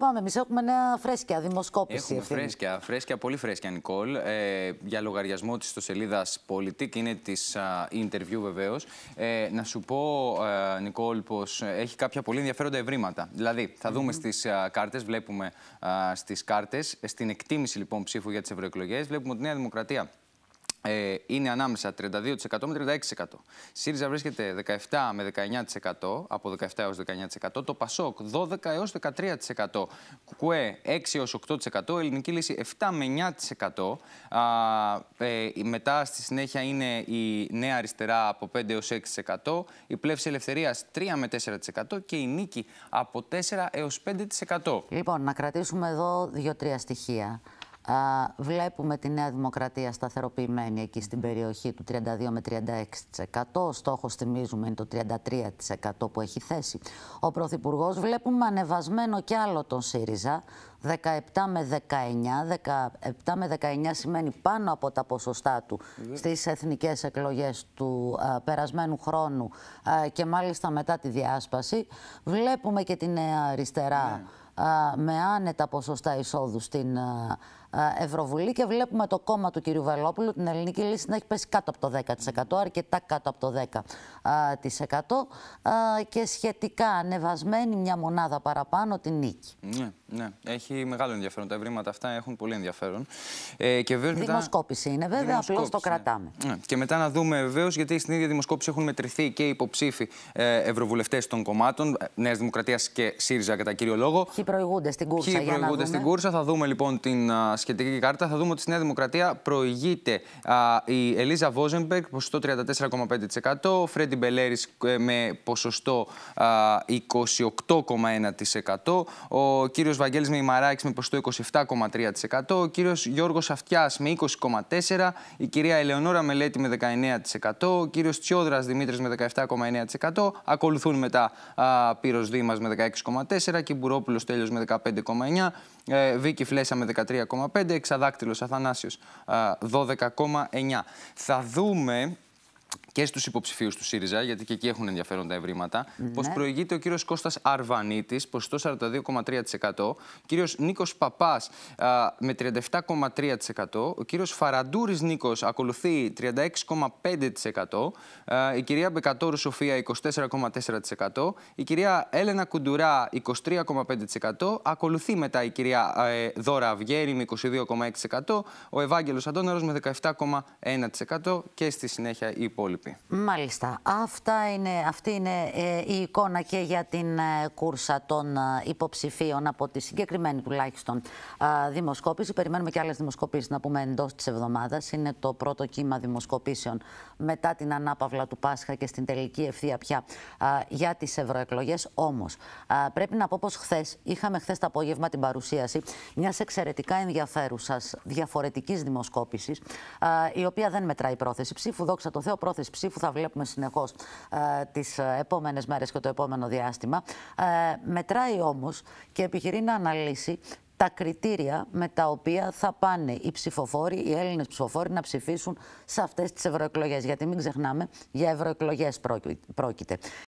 Πάμε, εμείς έχουμε νέα φρέσκια, δημοσκόπηση. Έχουμε φρέσκια, φρέσκια, πολύ φρέσκια, Νικόλ. Ε, για λογαριασμό της ιστοσελίδας πολιτική, είναι της interview βεβαίως. Ε, να σου πω, ε, Νικόλ, πως έχει κάποια πολύ ενδιαφέροντα ευρήματα. Δηλαδή, θα δούμε στι κάρτες, βλέπουμε στις κάρτες, στην εκτίμηση λοιπόν ψήφου για τις ευρωεκλογές, βλέπουμε ότι Νέα Δημοκρατία ε, είναι ανάμεσα 32% με 36%. ΣΥΡΙΖΑ βρίσκεται 17 με 19%, από 17 έως 19%. Το ΠΑΣΟΚ 12 έως 13%. ΚΚΕ 6 έως 8%. Ελληνική Λύση 7 με 9%. Α, ε, μετά στη συνέχεια είναι η Νέα Αριστερά από 5 έως 6%. Η Πλεύση Ελευθερίας 3 με 4% και η Νίκη από 4 έως 5%. Λοιπόν, να κρατήσουμε εδώ δύο-τρία στοιχεία βλέπουμε τη Νέα Δημοκρατία σταθεροποιημένη εκεί στην περιοχή του 32 με 36%. Ο στόχος, θυμίζουμε, είναι το 33% που έχει θέσει. Ο Πρωθυπουργός βλέπουμε ανεβασμένο κι άλλο τον ΣΥΡΙΖΑ, 17 με 19. 17 με 19 σημαίνει πάνω από τα ποσοστά του ναι. στις εθνικές εκλογές του περασμένου χρόνου και μάλιστα μετά τη διάσπαση. Βλέπουμε και τη Νέα Αριστερά... Ναι με άνετα ποσοστά εισόδου στην Ευρωβουλή και βλέπουμε το κόμμα του κ. Βελόπουλου, την ελληνική λύση, να έχει πέσει κάτω από το 10%, αρκετά κάτω από το 10% και σχετικά ανεβασμένη μια μονάδα παραπάνω την νίκη. Ναι, ναι. Έχει μεγάλο ενδιαφέρον. Τα ευρήματα αυτά έχουν πολύ ενδιαφέρον. Ε, και βέβαια, δημοσκόπηση είναι βέβαια, απλώς το ναι. κρατάμε. Ναι. Και μετά να δούμε βεβαίως, γιατί στην ίδια δημοσκόπηση έχουν μετρηθεί και υποψήφοι ε, ευρωβουλευτές των κομμάτων, ε, Νέας Δημοκρατίας και ΣΥΡΙΖΑ κατά κύριο λόγο. Ποιοι προηγούνται στην Κούρσα. για να δούμε. στην Κούρσα. Θα δούμε λοιπόν την σχετική κάρτα. Θα δούμε ότι στη Νέα Δημοκρατία προηγείται α, η Ελίζα Βόζενμπεργκ, ποσοστό 34,5%. Ο Φρέντι Μπελέρης ε, με ποσοστό 28,1%. Ο κύριος Βαγγέλης Μημαράκη με ποσοστό 27,3%. Ο κύριος Γιώργος Αυτιάς με 20,4%. Η κυρία Ελεονόρα Μελέτη με 19%. Ο κύριος Τσιόδρας Δημήτρης με 17,9%. Ακολουθούν μετά Πύρος Δήμας με 16,4% και Μπουρόπουλο Στέλιος με 15,9. Ε, Βίκη Φλέσσα με 13,5. Εξαδάκτυλος Αθανάσιος 12,9. Ε, Θα δούμε και στους υποψηφίους του ΣΥΡΙΖΑ, γιατί και εκεί έχουν ενδιαφέροντα ευρήματα, ναι. πως προηγείται ο κύριος Κώστας Αρβανίτης, ποσοστό 42,3%, κύριος Νίκος Παπάς με 37,3%, ο κύριος Φαραντούρης Νίκος ακολουθεί 36,5%, η κυρία Μπεκατόρου Σοφία 24,4%, η κυρία Έλενα Κουντουρά 23,5%, ακολουθεί μετά η κυρία ε, Δώρα Αυγέρη με 22,6%, ο Ευάγγελος Αντώναρος με 17,1% και στη συνέχεια οι υπόλοιποι. Μάλιστα. Αυτά είναι, αυτή είναι ε, η εικόνα και για την ε, κούρσα των ε, υποψηφίων από τη συγκεκριμένη τουλάχιστον δημοσκόπηση. Περιμένουμε και άλλες δημοσκοπήσεις να πούμε εντός της εβδομάδας. Είναι το πρώτο κύμα δημοσκοπήσεων μετά την ανάπαυλα του Πάσχα και στην τελική ευθεία πια για τις ευρωεκλογές. Όμως πρέπει να πω πως χθες, είχαμε χθες το απόγευμα την παρουσίαση μιας εξαιρετικά ενδιαφέρουσας διαφορετικής δημοσκόπησης η οποία δεν μετράει πρόθεση ψήφου. Δόξα τω Θεώ, πρόθεση ψήφου θα βλέπουμε συνεχώς ε, τις ε, επόμενες μέρες και το επόμενο διάστημα. Ε, μετράει όμως και επιχειρεί να αναλύσει τα κριτήρια με τα οποία θα πάνε οι ψηφοφόροι, οι Έλληνες ψηφοφόροι να ψηφίσουν σε αυτές τις ευρωεκλογές. Γιατί μην ξεχνάμε, για ευρωεκλογές πρόκειται.